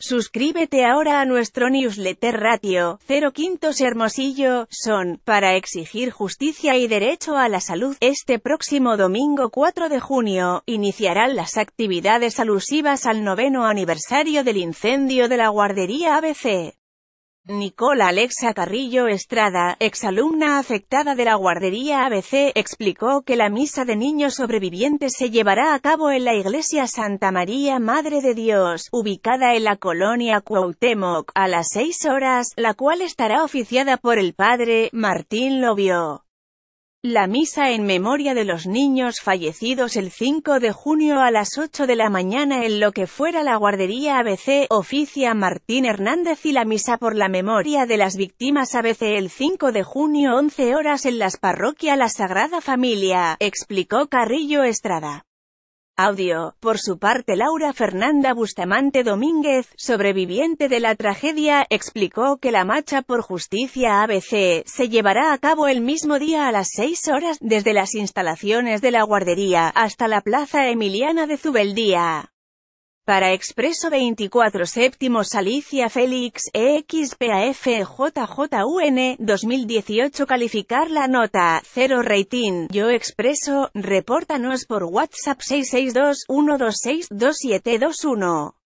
Suscríbete ahora a nuestro newsletter Ratio 05 Quintos Hermosillo, son, para exigir justicia y derecho a la salud. Este próximo domingo 4 de junio, iniciarán las actividades alusivas al noveno aniversario del incendio de la guardería ABC. Nicola Alexa Carrillo Estrada, exalumna afectada de la guardería ABC, explicó que la misa de niños sobrevivientes se llevará a cabo en la iglesia Santa María Madre de Dios, ubicada en la colonia Cuauhtémoc, a las seis horas, la cual estará oficiada por el padre Martín Lobio. La misa en memoria de los niños fallecidos el 5 de junio a las 8 de la mañana en lo que fuera la guardería ABC, oficia Martín Hernández y la misa por la memoria de las víctimas ABC el 5 de junio 11 horas en las parroquias La Sagrada Familia, explicó Carrillo Estrada. Audio. Por su parte Laura Fernanda Bustamante Domínguez, sobreviviente de la tragedia, explicó que la marcha por justicia ABC se llevará a cabo el mismo día a las 6 horas, desde las instalaciones de la guardería hasta la plaza Emiliana de Zubeldía. Para Expreso 24 Séptimos Alicia Félix, EXPAFJJUN, 2018 Calificar la nota, 0 rating, Yo Expreso, repórtanos por WhatsApp 662 126 2721